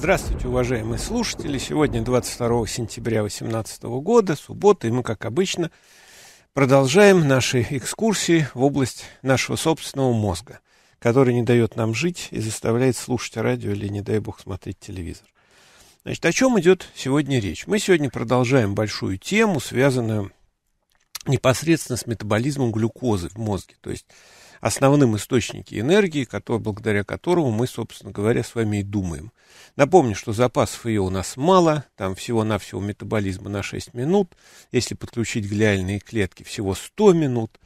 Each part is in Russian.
Здравствуйте, уважаемые слушатели. Сегодня 22 сентября 2018 года, суббота, и мы, как обычно, продолжаем наши экскурсии в область нашего собственного мозга, который не дает нам жить и заставляет слушать радио или, не дай бог, смотреть телевизор. Значит, о чем идет сегодня речь? Мы сегодня продолжаем большую тему, связанную непосредственно с метаболизмом глюкозы в мозге, то есть основным источнике энергии, который, благодаря которому мы, собственно говоря, с вами и думаем. Напомню, что запасов ее у нас мало, там всего-навсего метаболизма на 6 минут, если подключить глиальные клетки, всего 100 минут.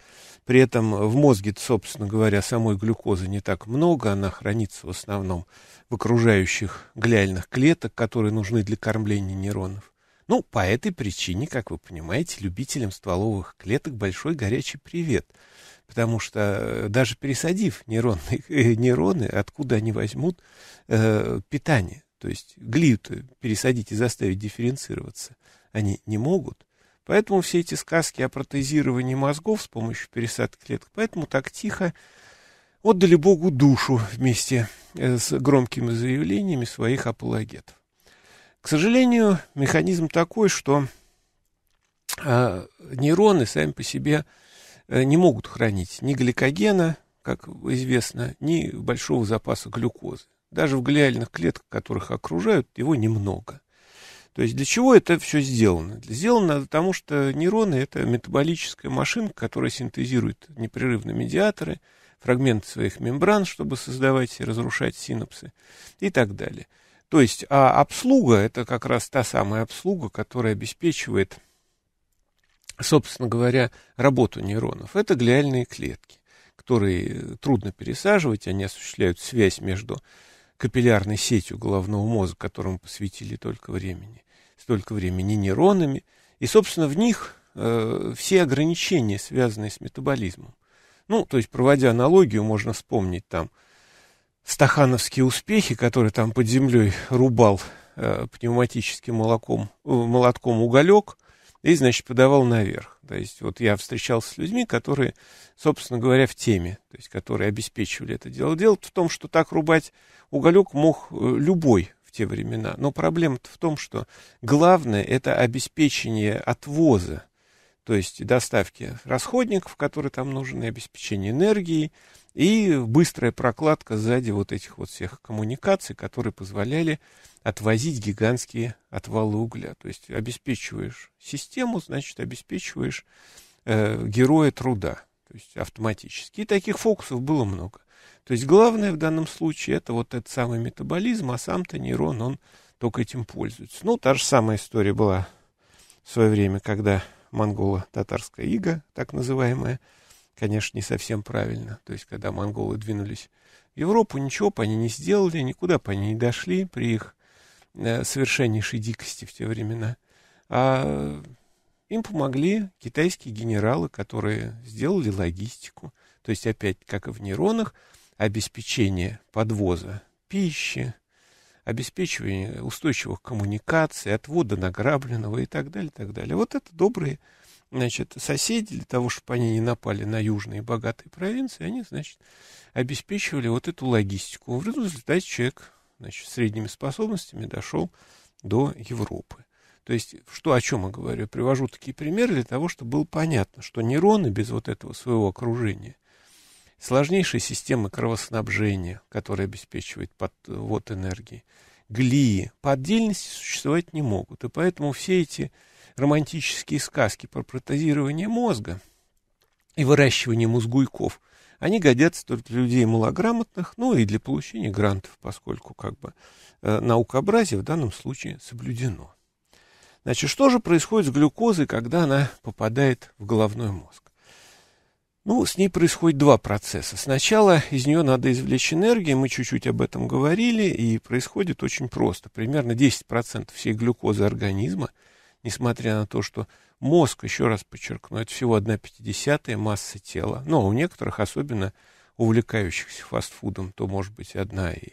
При этом в мозге, собственно говоря, самой глюкозы не так много, она хранится в основном в окружающих глиальных клеток, которые нужны для кормления нейронов. Ну, по этой причине, как вы понимаете, любителям стволовых клеток большой горячий привет – потому что э, даже пересадив нейроны, э, нейроны, откуда они возьмут э, питание, то есть глию -то пересадить и заставить дифференцироваться, они не могут. Поэтому все эти сказки о протезировании мозгов с помощью пересадки клеток, поэтому так тихо отдали Богу душу вместе э, с громкими заявлениями своих апологетов. К сожалению, механизм такой, что нейроны сами по себе Э, не могут хранить ни гликогена, как известно, ни большого запаса глюкозы. Даже в глиальных клетках, которых окружают, его немного. То есть для чего это все сделано? Сделано потому, что нейроны – это метаболическая машинка, которая синтезирует непрерывно медиаторы, фрагменты своих мембран, чтобы создавать и разрушать синапсы и так далее. То есть а обслуга – это как раз та самая обслуга, которая обеспечивает собственно говоря, работу нейронов, это глиальные клетки, которые трудно пересаживать, они осуществляют связь между капиллярной сетью головного мозга, которому посвятили только времени, столько времени нейронами, и, собственно, в них э, все ограничения, связанные с метаболизмом. Ну, то есть, проводя аналогию, можно вспомнить там стахановские успехи, которые там под землей рубал э, пневматическим молоком, э, молотком уголек, и, значит, подавал наверх. То есть вот я встречался с людьми, которые, собственно говоря, в теме, то есть которые обеспечивали это дело. Дело в том, что так рубать уголек мог э, любой в те времена. Но проблема в том, что главное это обеспечение отвоза, то есть доставки расходников, которые там нужны, обеспечение энергии, и быстрая прокладка сзади вот этих вот всех коммуникаций, которые позволяли отвозить гигантские отвалы угля. То есть обеспечиваешь систему, значит, обеспечиваешь э, героя труда. То есть автоматически. И таких фокусов было много. То есть главное в данном случае это вот этот самый метаболизм, а сам-то нейрон, он только этим пользуется. Ну, та же самая история была в свое время, когда монголо-татарская ига, так называемая, конечно, не совсем правильно. То есть, когда монголы двинулись в Европу, ничего по они не сделали, никуда по они не дошли при их э, совершеннейшей дикости в те времена. А им помогли китайские генералы, которые сделали логистику. То есть, опять, как и в нейронах, обеспечение подвоза пищи, обеспечивание устойчивых коммуникаций, отвода награбленного и так далее, и так далее. Вот это добрые значит, соседи, для того, чтобы они не напали на южные богатые провинции, они, значит, обеспечивали вот эту логистику. В результате человек, значит, средними способностями дошел до Европы. То есть, что, о чем я говорю? привожу такие примеры для того, чтобы было понятно, что нейроны без вот этого своего окружения, сложнейшей системы кровоснабжения, которая обеспечивает подвод энергии, глии, по отдельности существовать не могут. И поэтому все эти романтические сказки про протезирование мозга и выращивание мозгуйков. Они годятся только для людей малограмотных, ну и для получения грантов, поскольку как бы э, наукообразие в данном случае соблюдено. Значит, что же происходит с глюкозой, когда она попадает в головной мозг? Ну, с ней происходит два процесса. Сначала из нее надо извлечь энергию, мы чуть-чуть об этом говорили, и происходит очень просто. Примерно 10% всей глюкозы организма – несмотря на то, что мозг, еще раз подчеркну, это всего 1 пятидесятая масса тела, но у некоторых, особенно увлекающихся фастфудом, то может быть одна и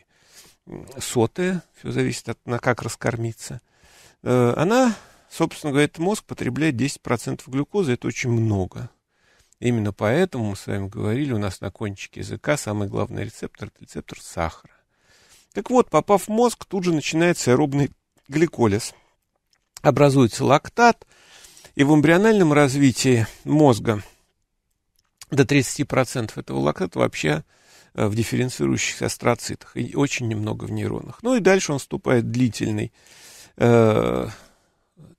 сотая, все зависит от на как раскормиться, э, она, собственно говоря, этот мозг потребляет 10% глюкозы, это очень много. Именно поэтому мы с вами говорили, у нас на кончике языка самый главный рецептор – это рецептор сахара. Так вот, попав в мозг, тут же начинается аэробный гликолиз – образуется лактат, и в эмбриональном развитии мозга до 30% этого лактата вообще э, в дифференцирующихся астроцитах, и очень немного в нейронах. Ну и дальше он вступает в длительный э,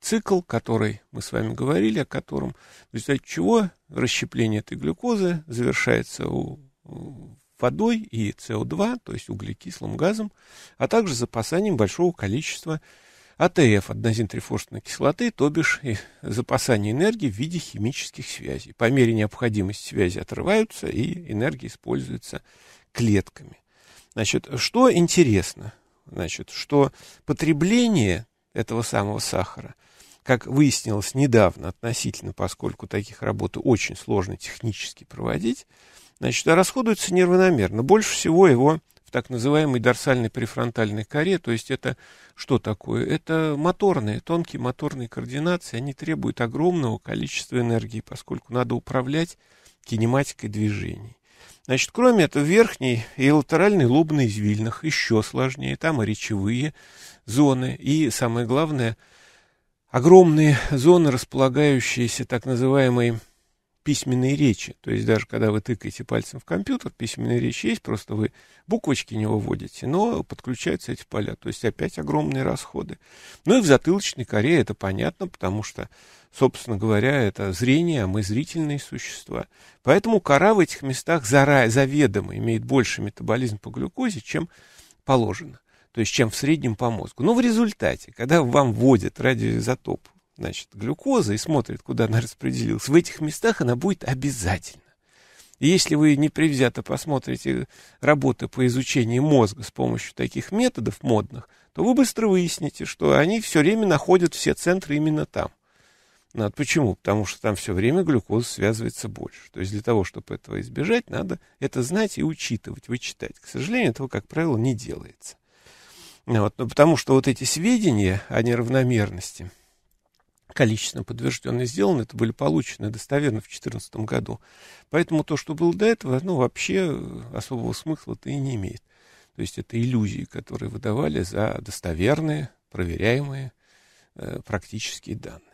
цикл, который мы с вами говорили, о котором, в результате чего расщепление этой глюкозы завершается у, у водой и СО2, то есть углекислым газом, а также запасанием большого количества АТФ от кислоты, то бишь запасание энергии в виде химических связей. По мере необходимости связи отрываются, и энергия используется клетками. Значит, что интересно, значит, что потребление этого самого сахара, как выяснилось недавно относительно, поскольку таких работ очень сложно технически проводить, значит, расходуется неравномерно. Больше всего его так называемой дорсальной префронтальной коре. То есть это что такое? Это моторные, тонкие моторные координации. Они требуют огромного количества энергии, поскольку надо управлять кинематикой движений. Значит, кроме этого, в верхней и латеральной лобной извильных еще сложнее. Там и речевые зоны, и, самое главное, огромные зоны, располагающиеся так называемой письменной речи. То есть даже когда вы тыкаете пальцем в компьютер, письменная речь есть, просто вы буквочки не выводите, но подключаются эти поля. То есть опять огромные расходы. Ну и в затылочной коре это понятно, потому что, собственно говоря, это зрение, а мы зрительные существа. Поэтому кора в этих местах заведомо имеет больше метаболизм по глюкозе, чем положено то есть чем в среднем по мозгу. Но в результате, когда вам вводят радиоизотоп значит, глюкоза и смотрит, куда она распределилась, в этих местах она будет обязательно. И если вы непревзято посмотрите работы по изучению мозга с помощью таких методов модных, то вы быстро выясните, что они все время находят все центры именно там. Надо, ну, почему? Потому что там все время глюкоза связывается больше. То есть для того, чтобы этого избежать, надо это знать и учитывать, вычитать. К сожалению, этого, как правило, не делается. Вот, но потому что вот эти сведения о неравномерности – количественно подтверждены и сделаны, это были получены достоверно в 2014 году. Поэтому то, что было до этого, ну вообще э, особого смысла-то и не имеет. То есть это иллюзии, которые выдавали за достоверные, проверяемые э, практические данные.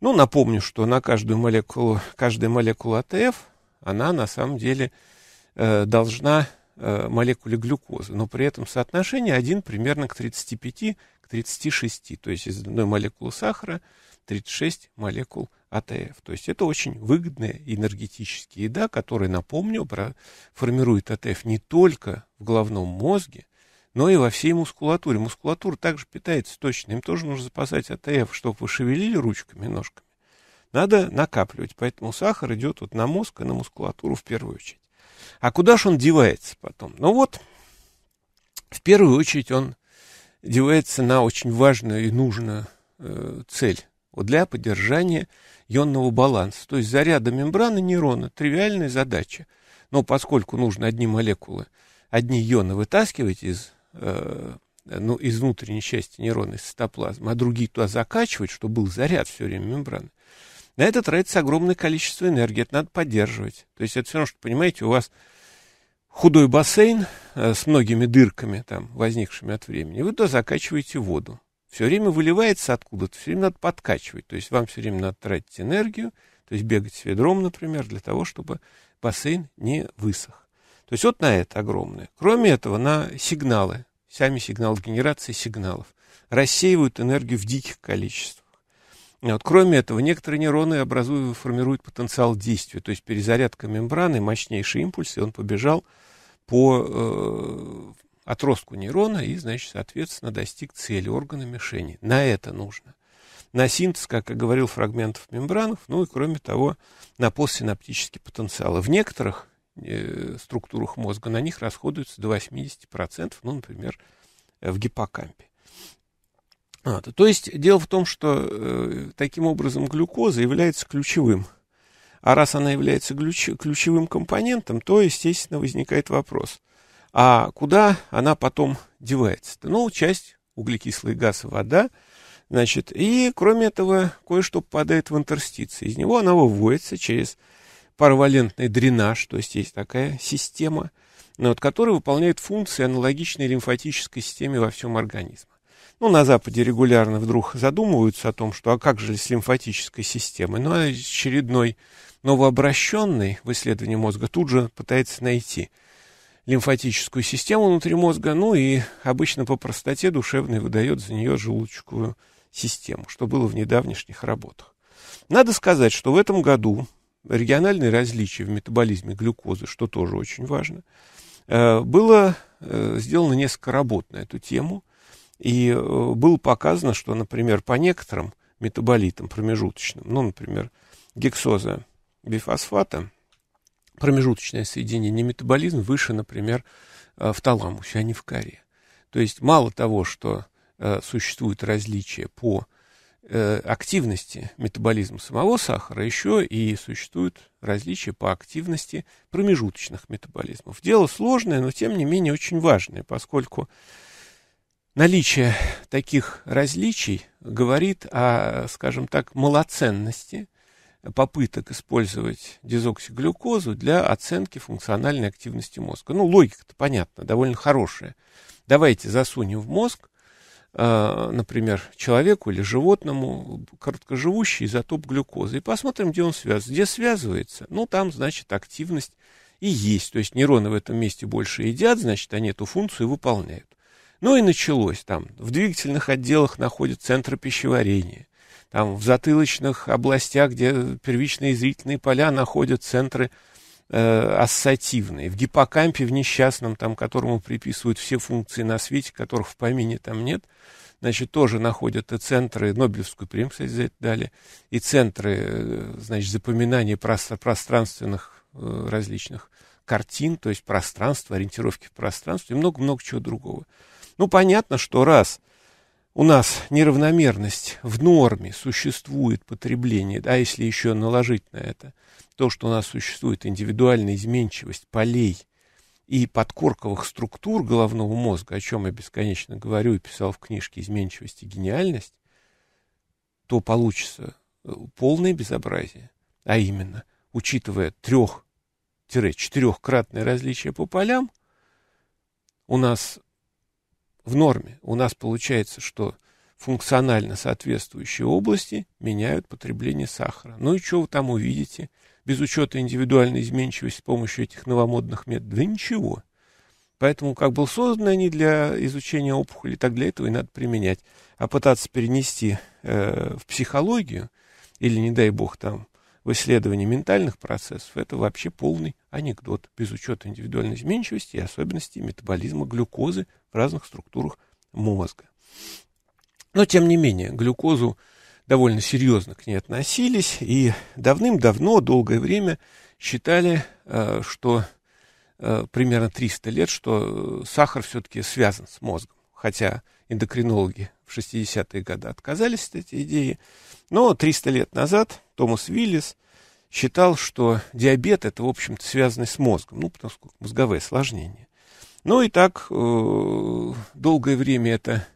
Ну, напомню, что на каждую молекулу, каждая молекула АТФ, она на самом деле э, должна э, молекуле глюкозы, но при этом соотношение 1 примерно к 35, к 36. То есть из одной молекулы сахара – 36 молекул АТФ. То есть это очень выгодная энергетическая еда, которая, напомню, про, формирует АТФ не только в головном мозге, но и во всей мускулатуре. Мускулатура также питается точно. Им тоже нужно запасать АТФ, чтобы вы шевелили ручками, ножками. Надо накапливать. Поэтому сахар идет вот на мозг и на мускулатуру в первую очередь. А куда же он девается потом? Ну вот, в первую очередь он девается на очень важную и нужную э, цель для поддержания ионного баланса. То есть заряда мембраны нейрона – тривиальная задача. Но поскольку нужно одни молекулы, одни ионы вытаскивать из, э, ну, из внутренней части нейрона, из цитоплазмы, а другие туда закачивать, чтобы был заряд все время мембраны, на это тратится огромное количество энергии, это надо поддерживать. То есть это все равно, что, понимаете, у вас худой бассейн э, с многими дырками, там, возникшими от времени, вы туда закачиваете воду все время выливается откуда-то, все время надо подкачивать. То есть вам все время надо тратить энергию, то есть бегать с ведром, например, для того, чтобы бассейн не высох. То есть вот на это огромное. Кроме этого, на сигналы, сами сигналы генерации сигналов, рассеивают энергию в диких количествах. Вот. Кроме этого, некоторые нейроны образуют, формируют потенциал действия, то есть перезарядка мембраны, мощнейший импульс, и он побежал по э, отростку нейрона и, значит, соответственно, достиг цели органа мишени. На это нужно. На синтез, как я говорил, фрагментов мембранов, ну и, кроме того, на постсинаптические потенциалы. В некоторых э, структурах мозга на них расходуется до 80%, ну, например, в гиппокампе. Вот. То есть дело в том, что э, таким образом глюкоза является ключевым. А раз она является ключ, ключевым компонентом, то, естественно, возникает вопрос – а куда она потом девается Ну, часть углекислый газ и вода, значит, и кроме этого кое-что попадает в интерстиции. Из него она выводится через паровалентный дренаж, то есть есть такая система, ну, вот, которая выполняет функции, аналогичные лимфатической системе во всем организме. Ну, на Западе регулярно вдруг задумываются о том, что а как же с лимфатической системой? Ну, а очередной новообращенный в исследовании мозга тут же пытается найти – лимфатическую систему внутри мозга, ну и обычно по простоте душевной выдает за нее желудочковую систему, что было в недавнешних работах. Надо сказать, что в этом году региональные различия в метаболизме глюкозы, что тоже очень важно, э, было э, сделано несколько работ на эту тему, и э, было показано, что, например, по некоторым метаболитам промежуточным, ну, например, гексоза бифосфата – промежуточное соединение не метаболизм выше, например, э, в таламусе, а не в коре. То есть мало того, что э, существуют различия по э, активности метаболизма самого сахара, еще и существуют различия по активности промежуточных метаболизмов. Дело сложное, но тем не менее очень важное, поскольку наличие таких различий говорит о, скажем так, малоценности попыток использовать дезоксиглюкозу для оценки функциональной активности мозга. Ну, логика-то понятна, довольно хорошая. Давайте засунем в мозг, а, например, человеку или животному короткоживущий изотоп глюкозы и посмотрим, где он связывается. Где связывается? Ну, там, значит, активность и есть. То есть нейроны в этом месте больше едят, значит, они эту функцию выполняют. Ну и началось там. В двигательных отделах находят центры пищеварения там, в затылочных областях, где первичные зрительные поля находят центры э, ассоциативные. В гиппокампе, в несчастном, там, которому приписывают все функции на свете, которых в помине там нет, значит, тоже находят и центры, Нобелевскую премию, кстати, за это дали, и центры, э, значит, запоминания пространственных э, различных картин, то есть пространство, ориентировки в пространстве и много-много чего другого. Ну, понятно, что раз – у нас неравномерность в норме существует потребление, а если еще наложить на это то, что у нас существует индивидуальная изменчивость полей и подкорковых структур головного мозга, о чем я бесконечно говорю и писал в книжке «Изменчивость и гениальность», то получится э, полное безобразие. А именно, учитывая трех-четырехкратное различие по полям, у нас в норме. У нас получается, что функционально соответствующие области меняют потребление сахара. Ну и что вы там увидите? Без учета индивидуальной изменчивости с помощью этих новомодных методов? Да ничего. Поэтому как был создан они для изучения опухоли, так для этого и надо применять. А пытаться перенести э, в психологию или, не дай бог, там в исследовании ментальных процессов это вообще полный анекдот, без учета индивидуальной изменчивости и особенностей метаболизма глюкозы в разных структурах мозга. Но, тем не менее, глюкозу довольно серьезно к ней относились и давным-давно, долгое время считали, э, что э, примерно 300 лет, что э, сахар все-таки связан с мозгом. Хотя эндокринологи в 60-е годы отказались от этой идеи. Но 300 лет назад Томас Виллис считал, что диабет это, в общем-то, связано с мозгом, ну, потому что мозговые осложнения. Ну и так э, долгое время это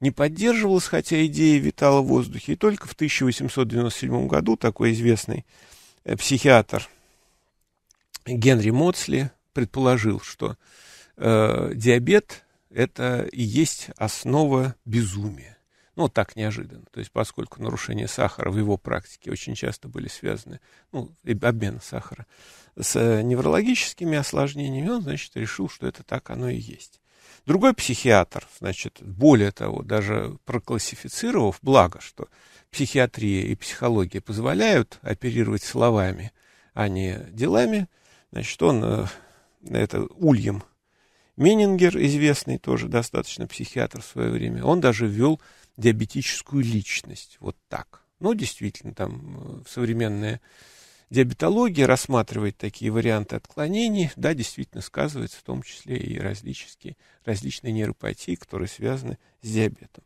не поддерживалось, хотя идея витала в воздухе. И только в 1897 году такой известный э, психиатр Генри Моцли предположил, что э, диабет это и есть основа безумия. Ну так неожиданно. То есть поскольку нарушения сахара в его практике очень часто были связаны, ну, обмен сахара, с э, неврологическими осложнениями, он, значит, решил, что это так оно и есть. Другой психиатр, значит, более того, даже проклассифицировав, благо, что психиатрия и психология позволяют оперировать словами, а не делами, значит, он э, это Ульям. Меннингер, известный тоже достаточно психиатр в свое время, он даже ввел диабетическую личность. Вот так. Ну, действительно, там э, современная диабетология рассматривает такие варианты отклонений. Да, действительно сказывается в том числе и различные, различные нейропатии, которые связаны с диабетом.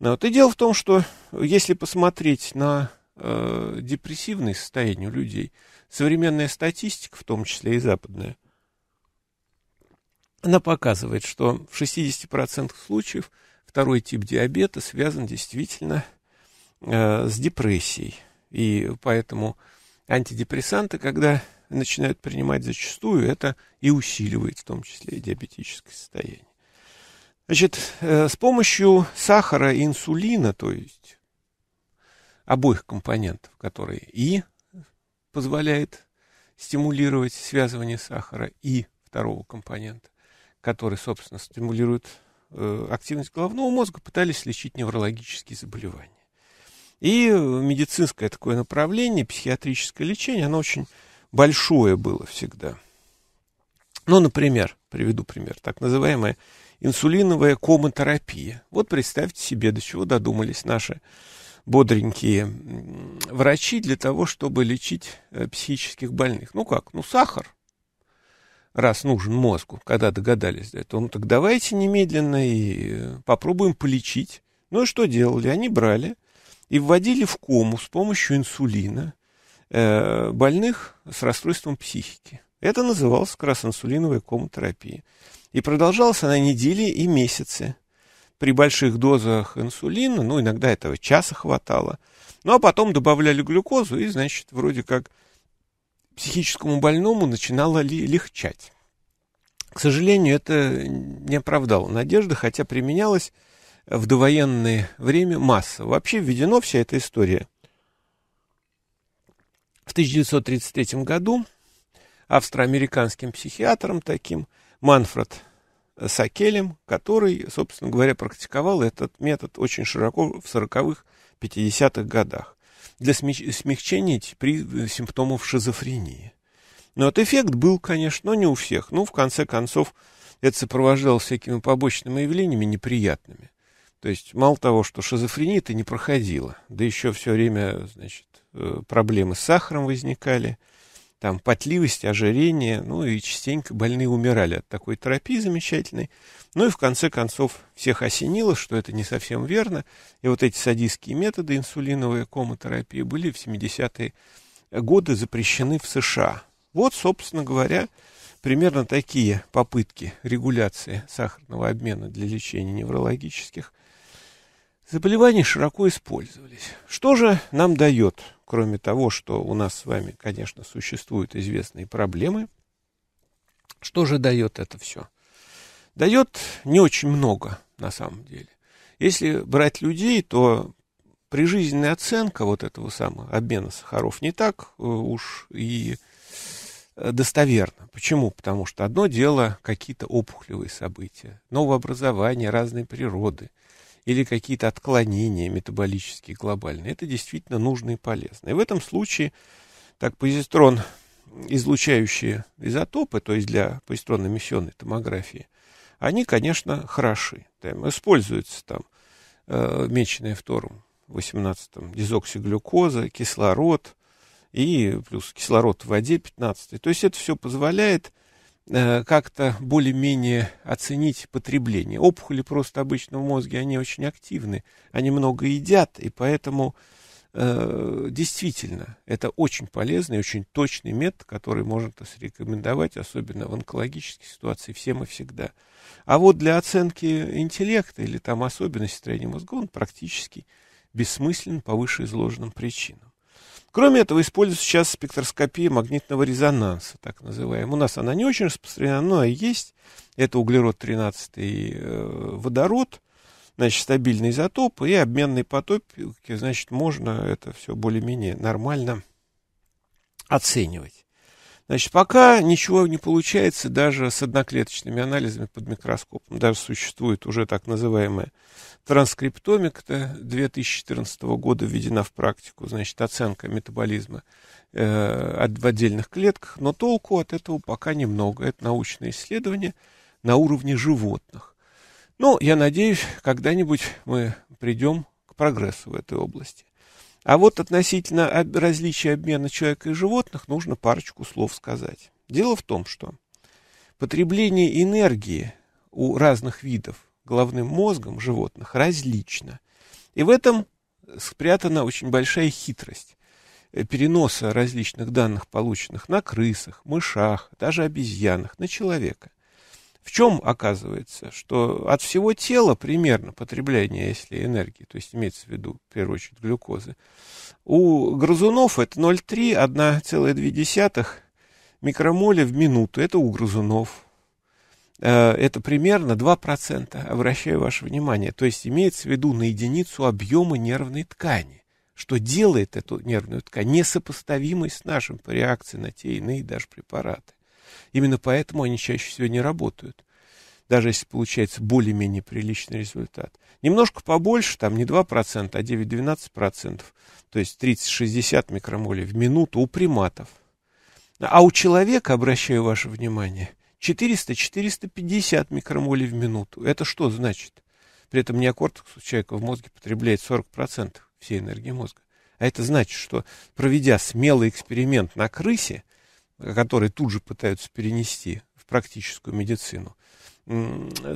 Но ну, вот и дело в том, что если посмотреть на э, депрессивные состояния у людей, современная статистика, в том числе и западная, она показывает, что в 60% случаев второй тип диабета связан действительно э, с депрессией. И поэтому антидепрессанты, когда начинают принимать зачастую, это и усиливает в том числе и диабетическое состояние. Значит, э, с помощью сахара и инсулина, то есть обоих компонентов, которые и позволяет стимулировать связывание сахара и второго компонента, который, собственно, стимулирует э, активность головного мозга, пытались лечить неврологические заболевания. И медицинское такое направление, психиатрическое лечение, оно очень большое было всегда. Ну, например, приведу пример, так называемая инсулиновая комотерапия. Вот представьте себе, до чего додумались наши бодренькие врачи для того, чтобы лечить э, психических больных. Ну как? Ну, сахар раз нужен мозгу, когда догадались до этого, ну так давайте немедленно и э, попробуем полечить. Ну и что делали? Они брали и вводили в кому с помощью инсулина э, больных с расстройством психики. Это называлось как раз инсулиновая комотерапия. И продолжалась она недели и месяцы. При больших дозах инсулина, ну иногда этого часа хватало. Ну а потом добавляли глюкозу и, значит, вроде как психическому больному начинало легчать. К сожалению, это не оправдало надежды, хотя применялось в довоенное время масса. Вообще введена вся эта история. В 1933 году австроамериканским психиатром таким Манфред Сакелем, который, собственно говоря, практиковал этот метод очень широко в 40-х, 50-х годах для смягчения при э, симптомов шизофрении. Но ну, вот эффект был, конечно, не у всех. Ну, в конце концов, это сопровождалось всякими побочными явлениями неприятными. То есть, мало того, что шизофрения-то не проходила, да еще все время, значит, э, проблемы с сахаром возникали – там потливость, ожирение, ну и частенько больные умирали от такой терапии замечательной. Ну и в конце концов всех осенило, что это не совсем верно. И вот эти садистские методы инсулиновые комотерапии были в 70-е годы запрещены в США. Вот, собственно говоря, примерно такие попытки регуляции сахарного обмена для лечения неврологических заболеваний широко использовались. Что же нам дает кроме того, что у нас с вами, конечно, существуют известные проблемы, что же дает это все? Дает не очень много, на самом деле. Если брать людей, то прижизненная оценка вот этого самого обмена сахаров не так э, уж и э, достоверна. Почему? Потому что одно дело какие-то опухолевые события, новообразования разной природы – или какие-то отклонения метаболические, глобальные. Это действительно нужно и полезно. И в этом случае, так позитрон, излучающие изотопы, то есть для позитронно-эмиссионной томографии, они, конечно, хороши. Там используется там э, меченое фторум 18 дезоксиглюкоза, кислород и плюс кислород в воде 15 То есть это все позволяет Э, как-то более-менее оценить потребление. Опухоли просто обычно в мозге, они очень активны, они много едят, и поэтому э, действительно это очень полезный, очень точный метод, который можно рекомендовать, особенно в онкологической ситуации, всем и всегда. А вот для оценки интеллекта или там особенности строения мозга он практически бессмыслен по вышеизложенным причинам. Кроме этого, используют сейчас спектроскопия магнитного резонанса, так называемую У нас она не очень распространена, но есть. Это углерод-13 и э, водород, значит, стабильный изотоп и обменный потоп, Значит, можно это все более-менее нормально оценивать. Значит, пока ничего не получается даже с одноклеточными анализами под микроскопом. Даже существует уже так называемая транскриптомика 2014 года введена в практику, значит, оценка метаболизма э, в отдельных клетках, но толку от этого пока немного. Это научное исследование на уровне животных. Но ну, я надеюсь, когда-нибудь мы придем к прогрессу в этой области. А вот относительно об различия обмена человека и животных нужно парочку слов сказать. Дело в том, что потребление энергии у разных видов головным мозгом животных различно. И в этом спрятана очень большая хитрость э, переноса различных данных, полученных на крысах, мышах, даже обезьянах, на человека. В чем оказывается, что от всего тела примерно потребление, если энергии, то есть имеется в виду, в первую очередь, глюкозы, у грызунов это 0,3, 1,2 микромоля в минуту. Это у грызунов. Э, это примерно 2%, обращаю ваше внимание. То есть имеется в виду на единицу объема нервной ткани что делает эту нервную ткань несопоставимой с нашим по реакции на те иные даже препараты. Именно поэтому они чаще всего не работают. Даже если получается более-менее приличный результат. Немножко побольше, там не 2%, а 9-12%. То есть 30-60 микромолей в минуту у приматов. А у человека, обращаю ваше внимание, 400-450 микромолей в минуту. Это что значит? При этом неокортекс у человека в мозге потребляет 40% всей энергии мозга. А это значит, что проведя смелый эксперимент на крысе, которые тут же пытаются перенести в практическую медицину,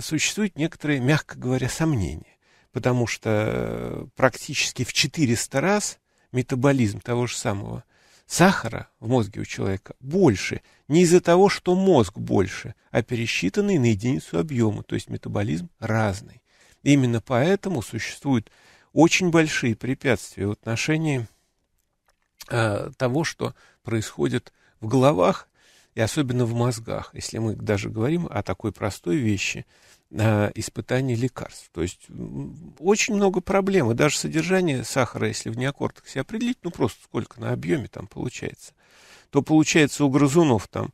существуют некоторые, мягко говоря, сомнения. Потому что э, практически в 400 раз метаболизм того же самого сахара в мозге у человека больше. Не из-за того, что мозг больше, а пересчитанный на единицу объема. То есть метаболизм разный. Именно поэтому существуют очень большие препятствия в отношении э, того, что происходит в головах и особенно в мозгах, если мы даже говорим о такой простой вещи, э, испытание лекарств. То есть очень много проблем, и даже содержание сахара, если в неокортексе определить, ну просто сколько на объеме там получается, то получается у грызунов там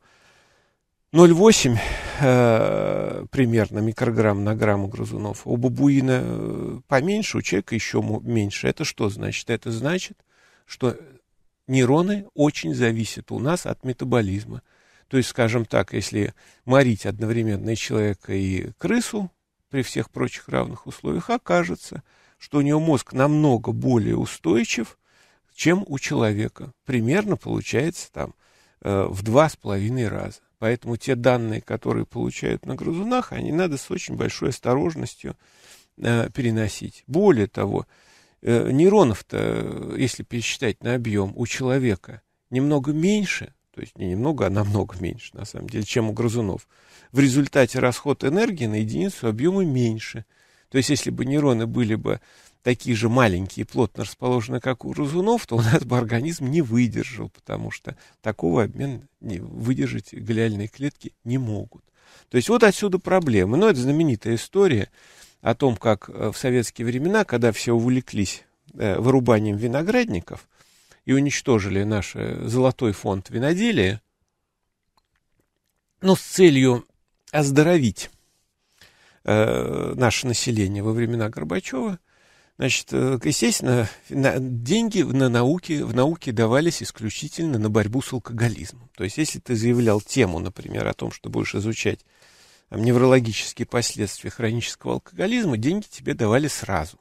0,8 э, примерно микрограмм на грамм у грызунов, у бабуина э, поменьше, у человека еще меньше. Это что значит? Это значит, что нейроны очень зависят у нас от метаболизма. То есть, скажем так, если морить одновременно и человека, и крысу при всех прочих равных условиях, окажется, что у него мозг намного более устойчив, чем у человека. Примерно получается там э, в два с половиной раза. Поэтому те данные, которые получают на грызунах, они надо с очень большой осторожностью э, переносить. Более того, Э, нейронов-то, если пересчитать на объем, у человека немного меньше, то есть не немного, а намного меньше, на самом деле, чем у грызунов. В результате расход энергии на единицу объема меньше. То есть, если бы нейроны были бы такие же маленькие плотно расположены, как у грызунов, то у нас бы организм не выдержал, потому что такого обмена не, выдержать глиальные клетки не могут. То есть вот отсюда проблемы. Но это знаменитая история о том, как э, в советские времена, когда все увлеклись э, вырубанием виноградников и уничтожили наш э, золотой фонд виноделия, но ну, с целью оздоровить наше население во времена Горбачева, значит, естественно, деньги на науке, в науке давались исключительно на борьбу с алкоголизмом. То есть, если ты заявлял тему, например, о том, что будешь изучать там, неврологические последствия хронического алкоголизма, деньги тебе давали сразу.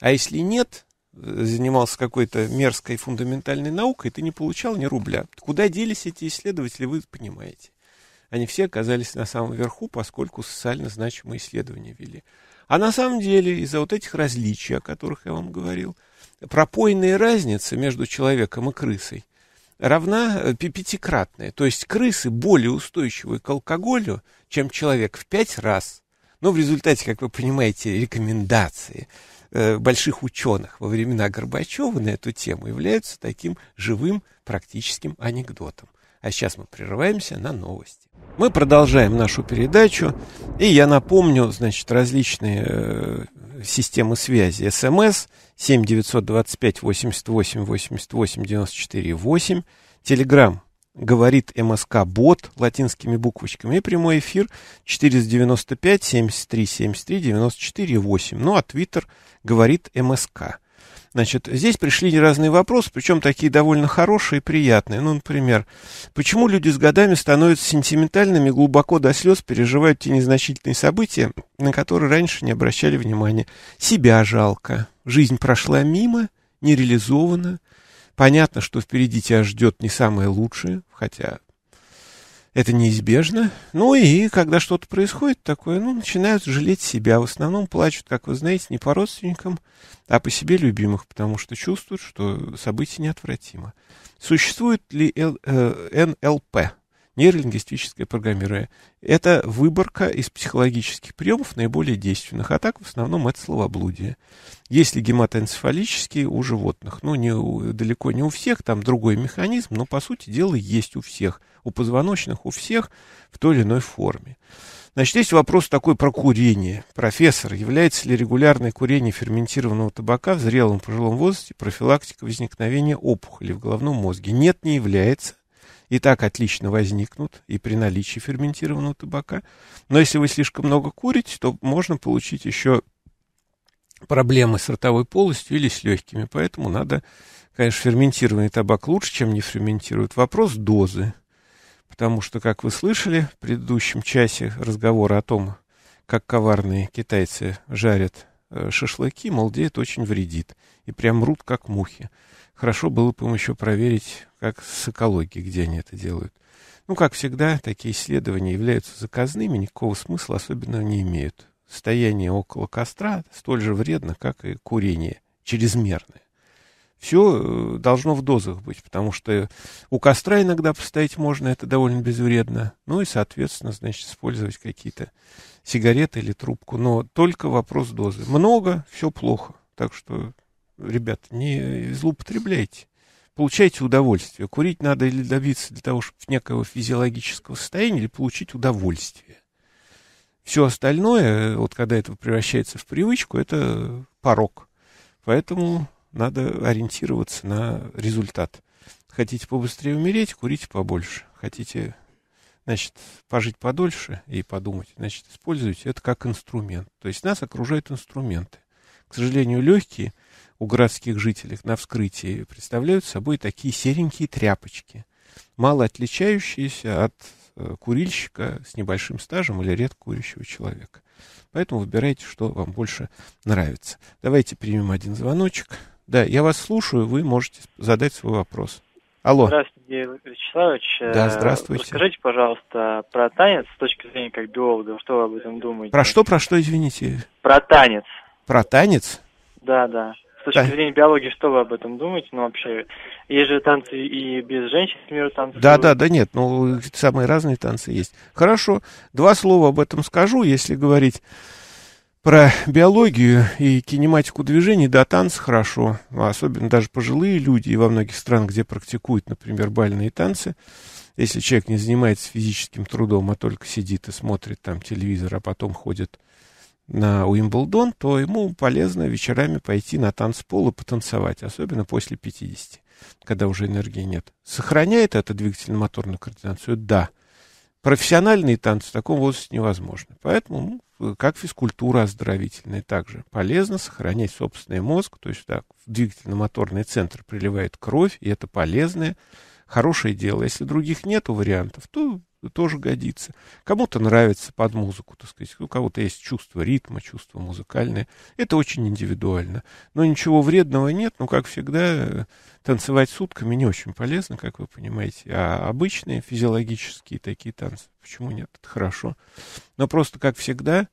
А если нет, э, занимался какой-то мерзкой фундаментальной наукой, ты не получал ни рубля. Куда делись эти исследователи, вы понимаете. Они все оказались на самом верху, поскольку социально значимые исследования вели. А на самом деле из-за вот этих различий, о которых я вам говорил, пропойные разница между человеком и крысой равна э, пятикратная. То есть крысы более устойчивы к алкоголю, чем человек в пять раз, но ну, в результате, как вы понимаете, рекомендации э, больших ученых во времена Горбачева на эту тему являются таким живым практическим анекдотом. А сейчас мы прерываемся на новости. Мы продолжаем нашу передачу, и я напомню, значит, различные э, системы связи СМС 7925 88 88 94 8, Телеграм говорит МСК бот латинскими буквочками и прямой эфир 495 73 73 94 8. Ну а Твиттер говорит МСК. Значит, здесь пришли разные вопросы, причем такие довольно хорошие и приятные. Ну, например, почему люди с годами становятся сентиментальными, глубоко до слез переживают те незначительные события, на которые раньше не обращали внимания? Себя жалко. Жизнь прошла мимо, не реализована. Понятно, что впереди тебя ждет не самое лучшее, хотя это неизбежно. Ну и когда что-то происходит такое, ну, начинают жалеть себя. В основном плачут, как вы знаете, не по родственникам, а по себе любимых, потому что чувствуют, что событие неотвратимо. Существует ли Л, э, НЛП? нейролингвистическое программирование. Это выборка из психологических приемов наиболее действенных, а так в основном это словоблудие. Есть ли гематоэнцефалические у животных? Ну, не далеко не у всех, там другой механизм, но, по сути дела, есть у всех. У позвоночных, у всех в той или иной форме. Значит, есть вопрос такой про курение. Профессор, является ли регулярное курение ферментированного табака в зрелом пожилом возрасте профилактика возникновения опухоли в головном мозге? Нет, не является и так отлично возникнут и при наличии ферментированного табака. Но если вы слишком много курите, то можно получить еще проблемы с ротовой полостью или с легкими. Поэтому надо, конечно, ферментированный табак лучше, чем не ферментирует. Вопрос дозы. Потому что, как вы слышали в предыдущем часе разговора о том, как коварные китайцы жарят э, шашлыки, мол, это очень вредит. И прям рут, как мухи. Хорошо было бы им еще проверить, как с экологией, где они это делают. Ну, как всегда, такие исследования являются заказными, никакого смысла особенно не имеют. Стояние около костра столь же вредно, как и курение, чрезмерное. Все э, должно в дозах быть, потому что у костра иногда постоять можно, это довольно безвредно. Ну и, соответственно, значит, использовать какие-то сигареты или трубку. Но только вопрос дозы. Много, все плохо. Так что ребят, не злоупотребляйте. Получайте удовольствие. Курить надо или добиться для того, чтобы некого физиологического состояния, или получить удовольствие. Все остальное, вот когда это превращается в привычку, это порог. Поэтому надо ориентироваться на результат. Хотите побыстрее умереть, курите побольше. Хотите, значит, пожить подольше и подумать, значит, используйте это как инструмент. То есть нас окружают инструменты. К сожалению, легкие – у городских жителей на вскрытии представляют собой такие серенькие тряпочки, мало отличающиеся от э, курильщика с небольшим стажем или редко курящего человека. Поэтому выбирайте, что вам больше нравится. Давайте примем один звоночек. Да, я вас слушаю, вы можете задать свой вопрос. Алло. Здравствуйте, Вячеславович. Э, да, здравствуйте. Расскажите, пожалуйста, про танец с точки зрения как биолога. Что вы об этом думаете? Про что, про что, извините? Про танец. Про танец? Да, да точки зрения биологии, что вы об этом думаете? Ну, вообще, есть же танцы и без женщин, в мире танцев. Да, да, да, нет, ну, самые разные танцы есть. Хорошо, два слова об этом скажу, если говорить про биологию и кинематику движений, да, танцы хорошо, особенно даже пожилые люди, и во многих странах, где практикуют, например, бальные танцы, если человек не занимается физическим трудом, а только сидит и смотрит там телевизор, а потом ходит на Уимблдон, то ему полезно вечерами пойти на танцпол и потанцевать, особенно после 50, когда уже энергии нет. Сохраняет это двигательно-моторную координацию? Да. Профессиональные танцы в таком возрасте невозможны. Поэтому, ну, как физкультура оздоровительная, также полезно сохранять собственный мозг, то есть так, в двигательно-моторный центр приливает кровь, и это полезное, хорошее дело. Если других нету вариантов, то тоже годится. Кому-то нравится под музыку, так сказать. У кого-то есть чувство ритма, чувство музыкальное. Это очень индивидуально. Но ничего вредного нет. Но, как всегда, танцевать сутками не очень полезно, как вы понимаете. А обычные физиологические такие танцы, почему нет? Это хорошо. Но просто, как всегда,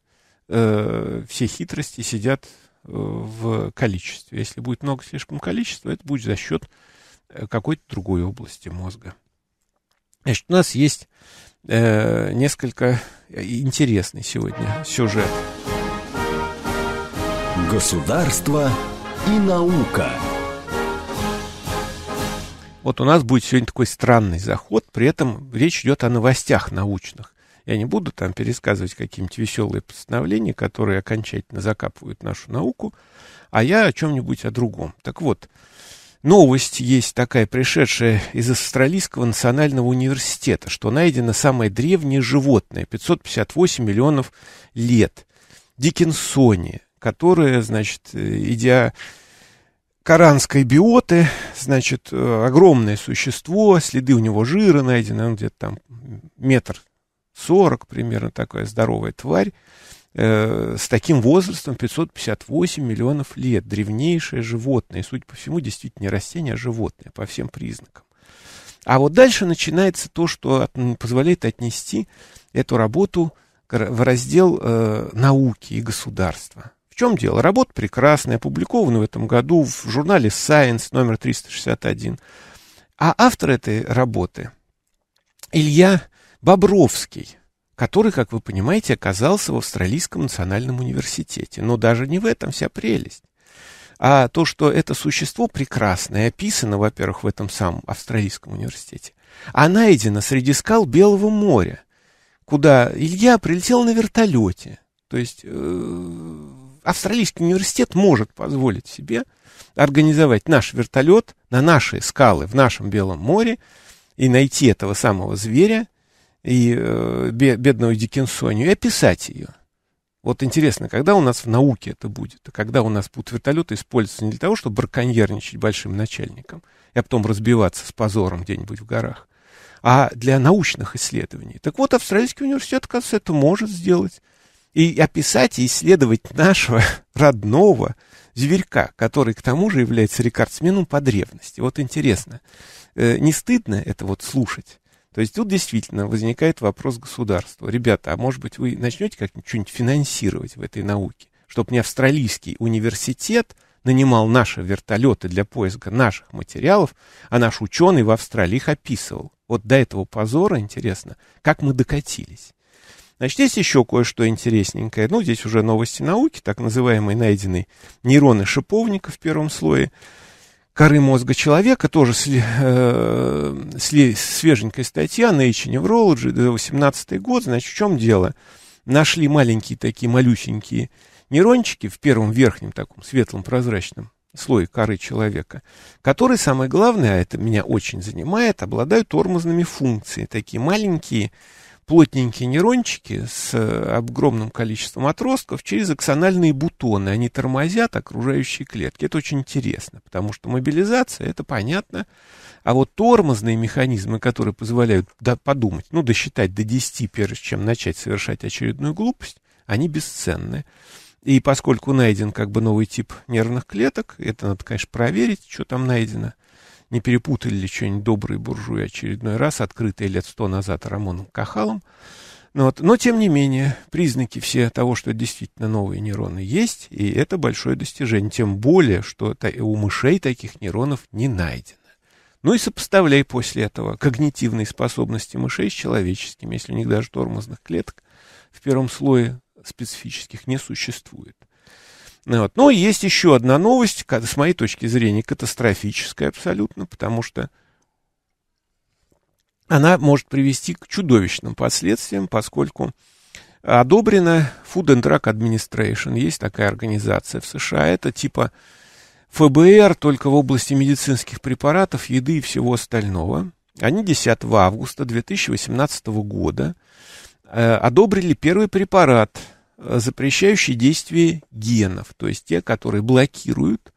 э, все хитрости сидят э, в количестве. Если будет много слишком количества, это будет за счет э, какой-то другой области мозга. Значит, у нас есть э, несколько э, интересный сегодня сюжет. Государство и наука. Вот у нас будет сегодня такой странный заход, при этом речь идет о новостях научных. Я не буду там пересказывать какие-нибудь веселые постановления, которые окончательно закапывают нашу науку, а я о чем-нибудь о другом. Так вот, э, Новость есть такая, пришедшая из Австралийского национального университета, что найдено самое древнее животное, 558 миллионов лет, дикинсония, которое, значит, э, идя Каранской биоты, значит, э, огромное существо, следы у него жира найдены, ну, где-то там метр сорок примерно такая здоровая тварь, Э, с таким возрастом 558 миллионов лет. Древнейшее животное. И, судя по всему, действительно не растение, а животное по всем признакам. А вот дальше начинается то, что позволяет отнести эту работу в раздел э, науки и государства. В чем дело? Работа прекрасная, опубликована в этом году в журнале Science номер 361. А автор этой работы Илья Бобровский, который, как вы понимаете, оказался в Австралийском национальном университете. Но даже не в этом вся прелесть. А то, что это существо прекрасное, описано, во-первых, в этом самом Австралийском университете, а найдено среди скал Белого моря, куда Илья прилетел на вертолете. То есть э, Австралийский университет может позволить себе организовать наш вертолет на наши скалы в нашем Белом море и найти этого самого зверя, и э, бедную Диккенсонию, и описать ее. Вот интересно, когда у нас в науке это будет? А когда у нас будут вертолеты использоваться не для того, чтобы браконьерничать большим начальником, а потом разбиваться с позором где-нибудь в горах, а для научных исследований. Так вот, Австралийский университет, кажется, это может сделать. И описать и исследовать нашего родного зверька, который к тому же является рекордсменом по древности. Вот интересно, э, не стыдно это вот слушать? То есть тут действительно возникает вопрос государства. Ребята, а может быть вы начнете как-нибудь что-нибудь финансировать в этой науке, чтобы не австралийский университет нанимал наши вертолеты для поиска наших материалов, а наш ученый в Австралии их описывал. Вот до этого позора, интересно, как мы докатились. Значит, есть еще кое-что интересненькое. Ну, здесь уже новости науки, так называемые найденные нейроны шиповника в первом слое коры мозга человека, тоже сли, э, сли, свеженькая статья на Nature Neurology, 18 год, значит, в чем дело? Нашли маленькие такие малюсенькие нейрончики в первом верхнем таком светлом прозрачном слое коры человека, которые, самое главное, а это меня очень занимает, обладают тормозными функциями, такие маленькие, плотненькие нейрончики с э, огромным количеством отростков через аксональные бутоны. Они тормозят окружающие клетки. Это очень интересно, потому что мобилизация, это понятно. А вот тормозные механизмы, которые позволяют подумать, ну, досчитать до 10, прежде чем начать совершать очередную глупость, они бесценны. И поскольку найден как бы новый тип нервных клеток, это надо, конечно, проверить, что там найдено, не перепутали ли что-нибудь добрые буржуи очередной раз, открытые лет сто назад Рамоном Кахалом. Но, ну вот, но, тем не менее, признаки все того, что действительно новые нейроны есть, и это большое достижение. Тем более, что у мышей таких нейронов не найдено. Ну и сопоставляй после этого когнитивные способности мышей с человеческими, если у них даже тормозных клеток в первом слое специфических не существует – вот. Но ну, есть еще одна новость, с моей точки зрения, катастрофическая абсолютно, потому что она может привести к чудовищным последствиям, поскольку одобрена Food and Drug Administration, есть такая организация в США, это типа ФБР только в области медицинских препаратов, еды и всего остального. Они 10 августа 2018 года э, одобрили первый препарат – Э, запрещающие действие генов, то есть те, которые блокируют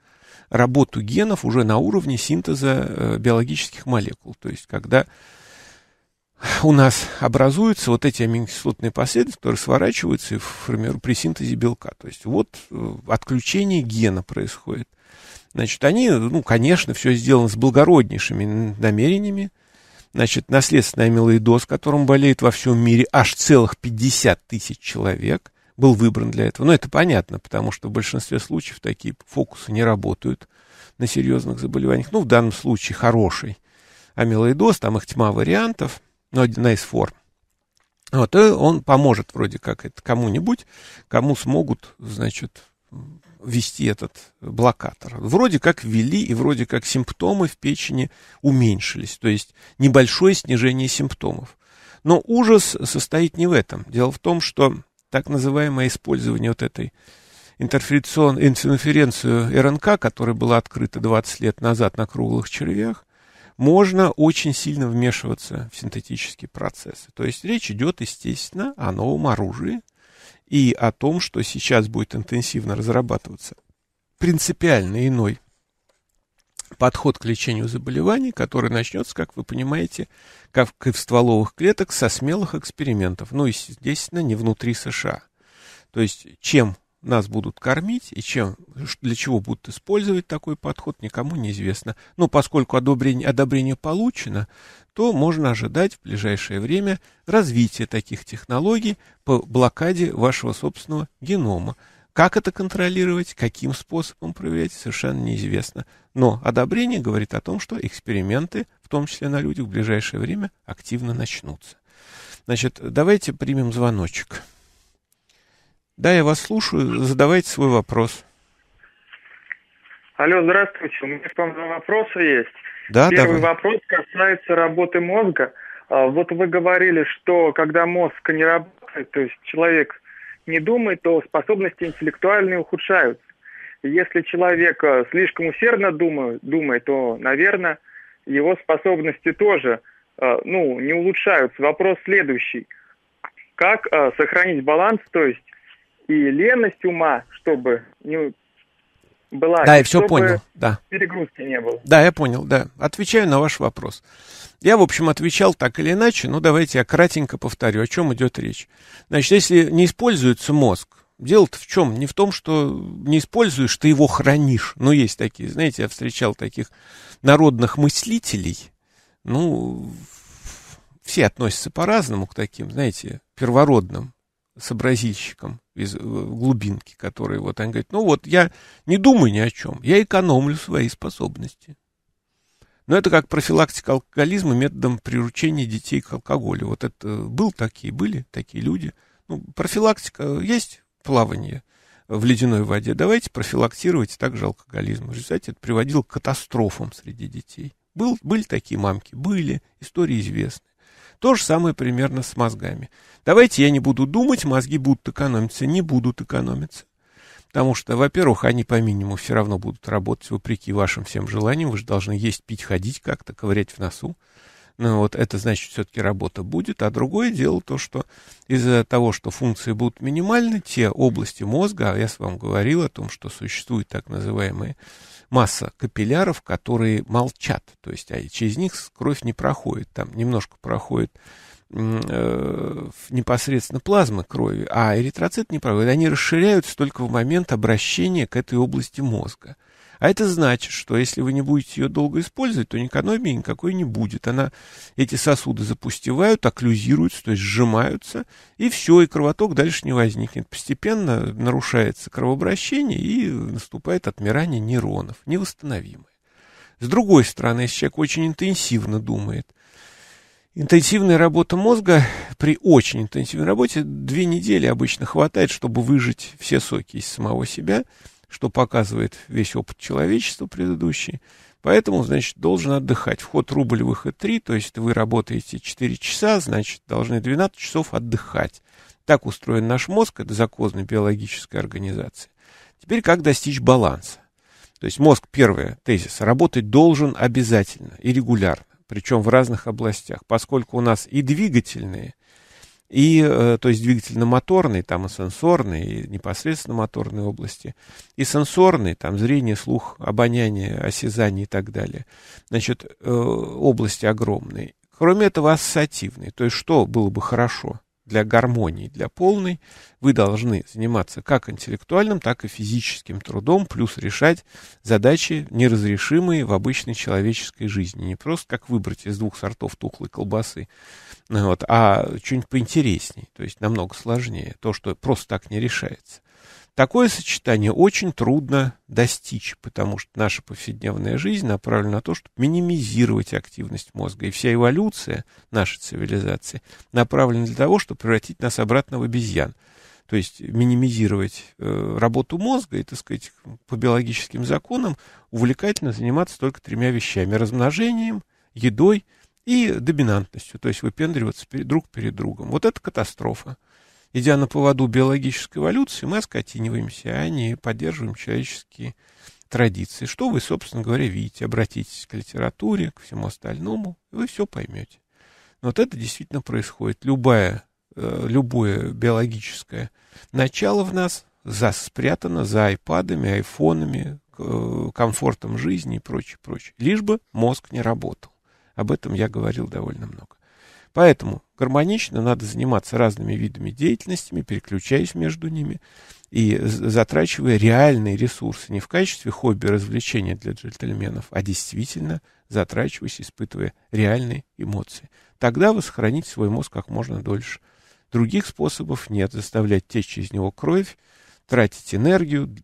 работу генов уже на уровне синтеза э, биологических молекул. То есть когда у нас образуются вот эти аминокислотные последовательности, которые сворачиваются и формируют при синтезе белка. То есть вот э, отключение гена происходит. Значит, они, ну, конечно, все сделано с благороднейшими намерениями. Значит, наследственный амилоидоз, которым болеет во всем мире аж целых 50 тысяч человек был выбран для этого. Но это понятно, потому что в большинстве случаев такие фокусы не работают на серьезных заболеваниях. Ну, в данном случае хороший амилоидоз, там их тьма вариантов, но ну, одна из форм. Вот, и он поможет вроде как это кому-нибудь, кому смогут, значит, вести этот блокатор. Вроде как ввели, и вроде как симптомы в печени уменьшились. То есть небольшое снижение симптомов. Но ужас состоит не в этом. Дело в том, что так называемое использование вот этой интерференцион, интерференцию РНК, которая была открыта 20 лет назад на круглых червях, можно очень сильно вмешиваться в синтетические процессы. То есть речь идет, естественно, о новом оружии и о том, что сейчас будет интенсивно разрабатываться принципиально иной подход к лечению заболеваний, который начнется, как вы понимаете, как и в стволовых клеток, со смелых экспериментов. Ну, естественно, не внутри США. То есть, чем нас будут кормить и чем, для чего будут использовать такой подход, никому неизвестно. Но ну, поскольку одобрение, одобрение получено, то можно ожидать в ближайшее время развития таких технологий по блокаде вашего собственного генома. Как это контролировать, каким способом проверять, совершенно неизвестно. Но одобрение говорит о том, что эксперименты, в том числе на людях, в ближайшее время активно начнутся. Значит, давайте примем звоночек. Да, я вас слушаю, задавайте свой вопрос. Алло, здравствуйте, у меня к вам два вопроса есть. Да, Первый давай. вопрос касается работы мозга. А, вот вы говорили, что когда мозг не работает, то есть человек не думает, то способности интеллектуальные ухудшаются. Если человек слишком усердно думает, думает то, наверное, его способности тоже э, ну, не улучшаются. Вопрос следующий. Как э, сохранить баланс, то есть и ленность ума, чтобы не была. Да, я все понял, да. Перегрузки не было. Да, я понял, да. Отвечаю на ваш вопрос. Я, в общем, отвечал так или иначе, но давайте я кратенько повторю, о чем идет речь. Значит, если не используется мозг, Дело-то в чем? Не в том, что не используешь, ты его хранишь. Ну, есть такие, знаете, я встречал таких народных мыслителей. Ну, все относятся по-разному к таким, знаете, первородным с сообразильщикам из э, глубинки, который вот, он говорит, ну вот, я не думаю ни о чем, я экономлю свои способности. Но это как профилактика алкоголизма методом приручения детей к алкоголю. Вот это э, был такие, были такие люди. Ну, профилактика э, есть плавание в ледяной воде. Давайте профилактировать также алкоголизм. Знаете, это приводило к катастрофам среди детей. Был, были такие мамки? Были. Истории известны. То же самое примерно с мозгами. Давайте я не буду думать, мозги будут экономиться, не будут экономиться. Потому что, во-первых, они по минимуму все равно будут работать, вопреки вашим всем желаниям. Вы же должны есть, пить, ходить как-то, ковырять в носу ну, вот это значит, все-таки работа будет. А другое дело то, что из-за того, что функции будут минимальны, те области мозга, а я с вам говорил о том, что существует так называемая масса капилляров, которые молчат, то есть а через них кровь не проходит, там немножко проходит э, непосредственно плазмы крови, а эритроциты не проходят. Они расширяются только в момент обращения к этой области мозга. А это значит, что если вы не будете ее долго использовать, то экономии никакой не будет. Она, эти сосуды запустевают, окклюзируются, то есть сжимаются, и все, и кровоток дальше не возникнет. Постепенно нарушается кровообращение, и наступает отмирание нейронов, невосстановимое. С другой стороны, если человек очень интенсивно думает, Интенсивная работа мозга, при очень интенсивной работе, две недели обычно хватает, чтобы выжать все соки из самого себя – что показывает весь опыт человечества предыдущий. Поэтому, значит, должен отдыхать. Вход рубль, выход 3, то есть вы работаете 4 часа, значит, должны 12 часов отдыхать. Так устроен наш мозг, это закозная биологическая организация. Теперь как достичь баланса? То есть мозг, первое, тезис, работать должен обязательно и регулярно, причем в разных областях, поскольку у нас и двигательные, и, э, то есть двигательно-моторной, там и сенсорной, и непосредственно моторной области, и сенсорной, там зрение, слух, обоняние, осязание и так далее. Значит, э, области огромные. Кроме этого, ассоциативные, то есть что было бы хорошо для гармонии, для полной, вы должны заниматься как интеллектуальным, так и физическим трудом, плюс решать задачи, неразрешимые в обычной человеческой жизни. Не просто как выбрать из двух сортов тухлой колбасы, вот, а что-нибудь поинтереснее, то есть намного сложнее, то, что просто так не решается. Такое сочетание очень трудно достичь, потому что наша повседневная жизнь направлена на то, чтобы минимизировать активность мозга. И вся эволюция нашей цивилизации направлена для того, чтобы превратить нас обратно в обезьян. То есть минимизировать э, работу мозга и, так сказать, по биологическим законам увлекательно заниматься только тремя вещами. Размножением, едой и доминантностью, то есть выпендриваться перед, друг перед другом. Вот это катастрофа. Идя на поводу биологической эволюции, мы оскотиниваемся, а не поддерживаем человеческие традиции. Что вы, собственно говоря, видите? Обратитесь к литературе, к всему остальному, и вы все поймете. Но вот это действительно происходит. Любая, э, любое биологическое начало в нас за, спрятано за айпадами, айфонами, э, комфортом жизни и прочее, прочее. Лишь бы мозг не работал. Об этом я говорил довольно много. Поэтому гармонично надо заниматься разными видами деятельности, переключаясь между ними и затрачивая реальные ресурсы не в качестве хобби развлечения для джентльменов, а действительно затрачиваясь, испытывая реальные эмоции. Тогда вы сохраните свой мозг как можно дольше. Других способов нет. Заставлять течь из него кровь, тратить энергию,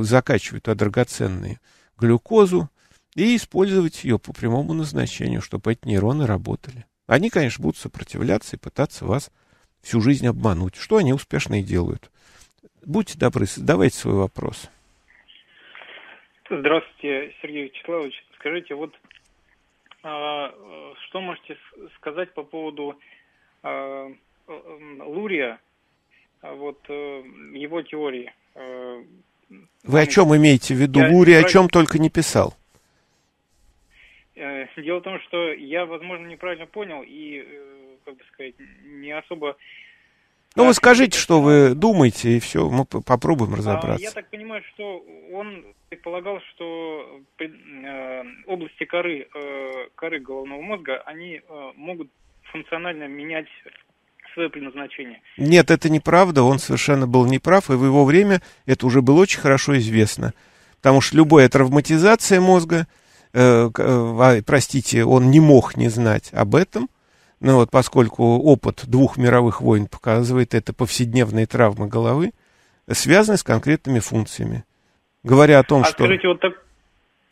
закачивать туда драгоценные глюкозу, и использовать ее по прямому назначению, чтобы эти нейроны работали. Они, конечно, будут сопротивляться и пытаться вас всю жизнь обмануть, что они успешно и делают. Будьте добры, задавайте свой вопрос. Здравствуйте, Сергей Вячеславович. Скажите, вот а, что можете сказать по поводу а, Лурия, а вот э, его теории? Э, Вы о чем имеете в виду? Я... Лурия о чем только не писал. Э, дело в том, что я, возможно, неправильно понял и, э, как бы сказать, не особо... Ну, вы скажите, что вы думаете, и все, мы попробуем а, разобраться. Я так понимаю, что он предполагал, что э, области коры, коры головного мозга, они могут функционально менять свое предназначение. Нет, это неправда, он совершенно был неправ, и в его время это уже было очень хорошо известно. Потому что любая травматизация мозга – Э, э, а, простите, он не мог не знать об этом, ну вот, поскольку опыт двух мировых войн показывает, это повседневные травмы головы, связанные с конкретными функциями. Говоря о том, а что... Скажите, вот так...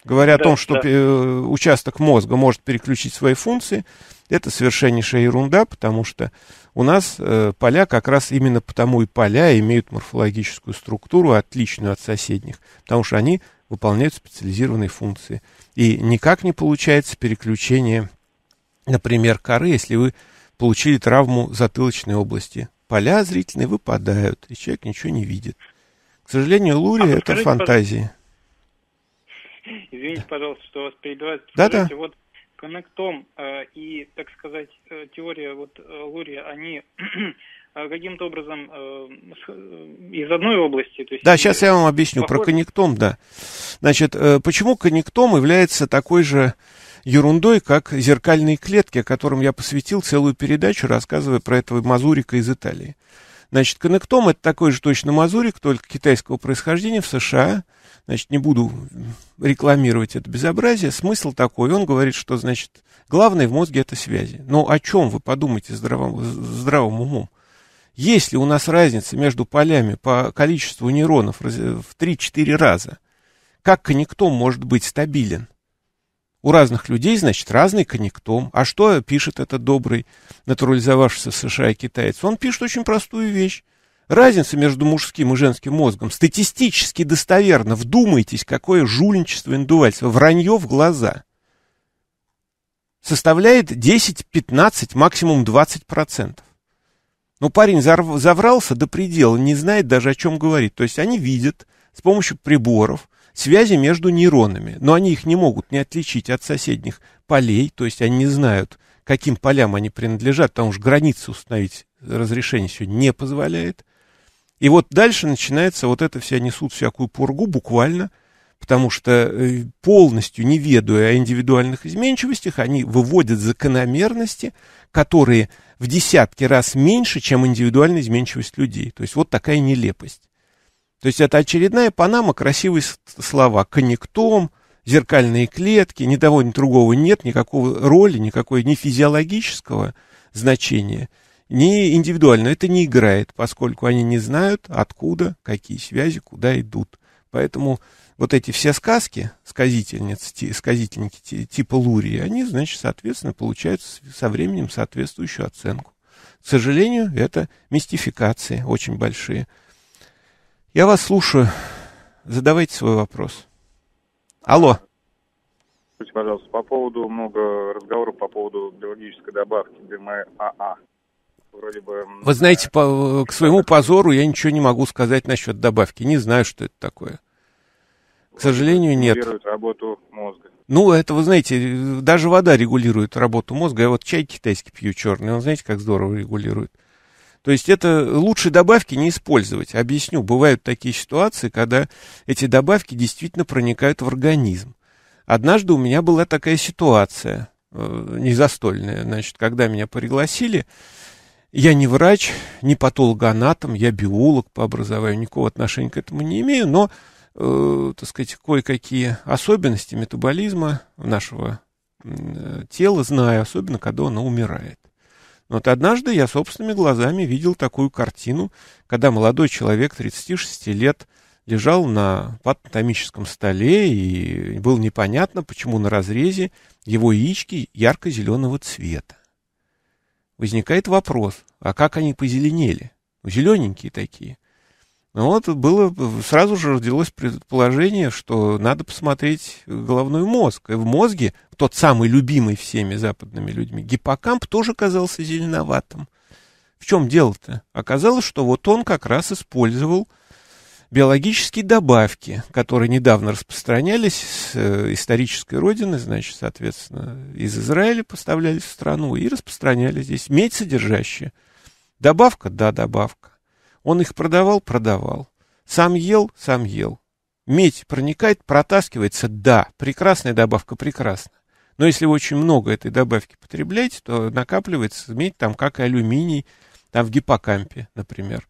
Говоря да, о том, что да. Э, участок мозга может переключить свои функции, это совершеннейшая ерунда, потому что у нас э, поля как раз именно потому и поля имеют морфологическую структуру, отличную от соседних, потому что они выполняют специализированные функции. И никак не получается переключение, например, коры, если вы получили травму затылочной области. Поля зрительные выпадают, и человек ничего не видит. К сожалению, Лури а это фантазии. Извините, да. пожалуйста, что вас перебивают. Да, да. Вот Коннектом э, и, так сказать, э, теория вот э, Лури, они каким-то образом из одной области. То есть да, сейчас я вам объясню похожи. про коннектом, да. Значит, почему коннектом является такой же ерундой, как зеркальные клетки, о котором я посвятил целую передачу, рассказывая про этого Мазурика из Италии. Значит, коннектом это такой же точно мазурик, только китайского происхождения в США. Значит, не буду рекламировать это безобразие. Смысл такой. Он говорит, что, значит, главное в мозге это связи. Но о чем вы подумаете здравым, здравым умом? Если у нас разница между полями по количеству нейронов в 3-4 раза, как коннектом может быть стабилен? У разных людей, значит, разный коннектом. А что пишет этот добрый, натурализовавшийся США и китаец? Он пишет очень простую вещь. Разница между мужским и женским мозгом статистически достоверно. Вдумайтесь, какое жульничество и надувальство. Вранье в глаза. Составляет 10, 15, максимум 20 процентов. Но ну, парень заврался до предела, не знает даже, о чем говорит. То есть они видят с помощью приборов – связи между нейронами, но они их не могут не отличить от соседних полей, то есть они не знают, каким полям они принадлежат, потому что границы установить разрешение сегодня не позволяет. И вот дальше начинается вот это все, несут всякую пургу буквально, потому что э, полностью не ведая о индивидуальных изменчивостях, они выводят закономерности, которые в десятки раз меньше, чем индивидуальная изменчивость людей. То есть вот такая нелепость. То есть это очередная Панама, красивые слова, коннектом, зеркальные клетки, ни того, ни другого нет, никакого роли, никакой ни физиологического значения, ни индивидуального. Это не играет, поскольку они не знают, откуда, какие связи, куда идут. Поэтому вот эти все сказки, сказительницы, сказительники типа Лурии, они, значит, соответственно, получают со временем соответствующую оценку. К сожалению, это мистификации очень большие. Я вас слушаю. Задавайте свой вопрос. Алло. Скажите, пожалуйста, по поводу много разговоров по поводу биологической добавки ДМАА. Вроде бы... Вы знаете, по, э, к своему позору я ничего не могу сказать насчет добавки. Не знаю, что это такое. К сожалению, нет. Регулирует работу мозга. Ну, это, вы знаете, э, даже вода регулирует работу мозга. Я вот чай китайский пью черный, он, знаете, как здорово регулирует. То есть это лучше добавки не использовать. Объясню, бывают такие ситуации, когда эти добавки действительно проникают в организм. Однажды у меня была такая ситуация, э, незастольная, значит, когда меня пригласили, я не врач, не патологоанатом, я биолог по образованию, никакого отношения к этому не имею, но, э, так сказать, кое-какие особенности метаболизма нашего э, тела знаю, особенно когда оно умирает. Вот однажды я собственными глазами видел такую картину, когда молодой человек 36 лет лежал на патомическом столе, и было непонятно, почему на разрезе его яички ярко-зеленого цвета. Возникает вопрос, а как они позеленели? Ну, зелененькие такие. Вот было, сразу же родилось предположение, что надо посмотреть головной мозг. И в мозге, тот самый любимый всеми западными людьми, гиппокамп тоже казался зеленоватым. В чем дело-то? Оказалось, что вот он как раз использовал биологические добавки, которые недавно распространялись с э, исторической родины, значит, соответственно, из Израиля поставлялись в страну и распространялись здесь. Медь содержащая. Добавка? Да, добавка. Он их продавал, продавал. Сам ел, сам ел. Медь проникает, протаскивается, да, прекрасная добавка, прекрасно. Но если вы очень много этой добавки потребляете, то накапливается медь там, как и алюминий, там в гиппокампе, например.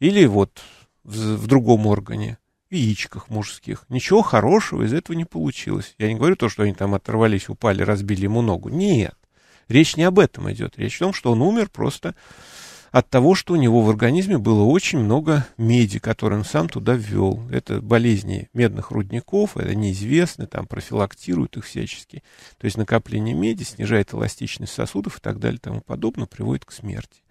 Или вот в, в другом органе, в яичках мужских. Ничего хорошего из этого не получилось. Я не говорю то, что они там оторвались, упали, разбили ему ногу. Нет. Речь не об этом идет. Речь о том, что он умер просто от того, что у него в организме было очень много меди, которую он сам туда ввел. Это болезни медных рудников, это неизвестно, там профилактируют их всячески. То есть накопление меди снижает эластичность сосудов и так далее, тому подобное, приводит к смерти.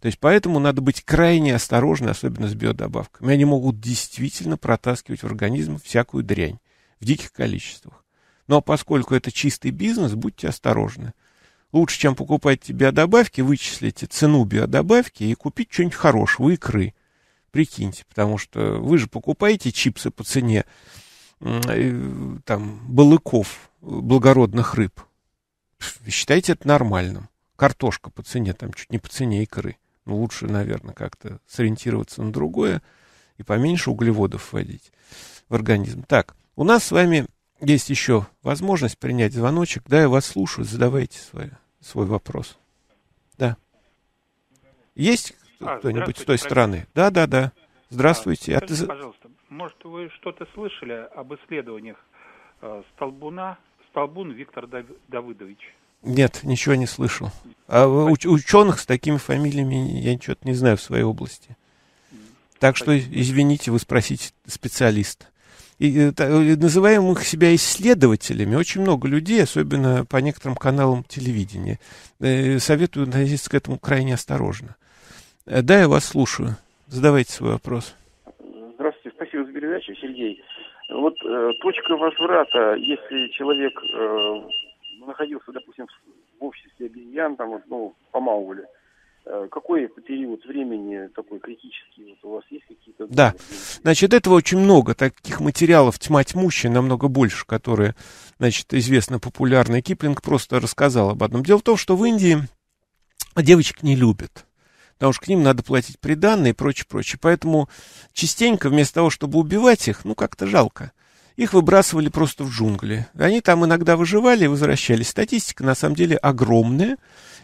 То есть поэтому надо быть крайне осторожны, особенно с биодобавками. Они могут действительно протаскивать в организм всякую дрянь в диких количествах. Но ну, а поскольку это чистый бизнес, будьте осторожны. Лучше, чем покупать биодобавки, вычислите цену биодобавки и купить что-нибудь хорошего, икры. Прикиньте, потому что вы же покупаете чипсы по цене э, там, балыков э, благородных рыб. Считайте это нормальным. Картошка по цене, там чуть не по цене икры. Ну, лучше, наверное, как-то сориентироваться на другое и поменьше углеводов вводить в организм. Так, у нас с вами есть еще возможность принять звоночек. Да, я вас слушаю, задавайте свои свой вопрос. Да. Есть а, кто-нибудь с той стороны? Да, да, да. А, здравствуйте. А, скажите, а ты... пожалуйста, может, вы что-то слышали об исследованиях э, Столбуна, Столбун Виктор Давыдович? Нет, ничего не слышал. А уч- ученых с такими фамилиями я что-то не знаю в своей области. Так что, извините, вы спросите специалиста и, э, э, называемых себя исследователями. Очень много людей, особенно по некоторым каналам телевидения. Э, советую относиться к этому крайне осторожно. Да, я вас слушаю. Задавайте свой вопрос. Здравствуйте, спасибо за передачу, Сергей. Вот э, точка возврата, если человек э, находился, допустим, в обществе обезьян, там, ну, помалывали, э, Э, какой период времени такой критический? Вот у вас есть какие-то... Да, значит, этого очень много. Таких материалов тьма тьмущая намного больше, которые, значит, известно популярны. Киплинг просто рассказал об одном. Дело в том, что в Индии девочек не любят. Потому что к ним надо платить приданные и прочее, прочее. Поэтому частенько вместо того, чтобы убивать их, ну, как-то жалко. Их выбрасывали просто в джунгли. Они там иногда выживали и возвращались. Статистика на самом деле огромная.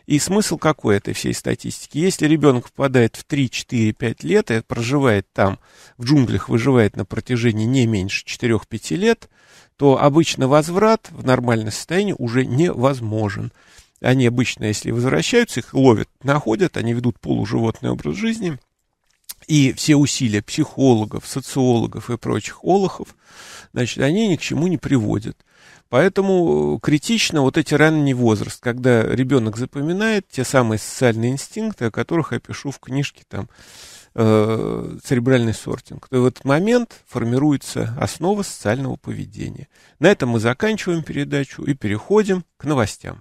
И смысл какой этой всей статистики? Если ребенок попадает в 3-4-5 лет и проживает там, в джунглях выживает на протяжении не меньше 4-5 лет, то обычно возврат в нормальное состояние уже невозможен. Они обычно, если возвращаются, их ловят, находят, они ведут полуживотный образ жизни – и все усилия психологов, социологов и прочих олухов, значит, они ни к чему не приводят. Поэтому э, критично вот эти ранний возраст, когда ребенок запоминает те самые социальные инстинкты, о которых я пишу в книжке там э, «Церебральный сортинг», то в этот момент формируется основа социального поведения. На этом мы заканчиваем передачу и переходим к новостям.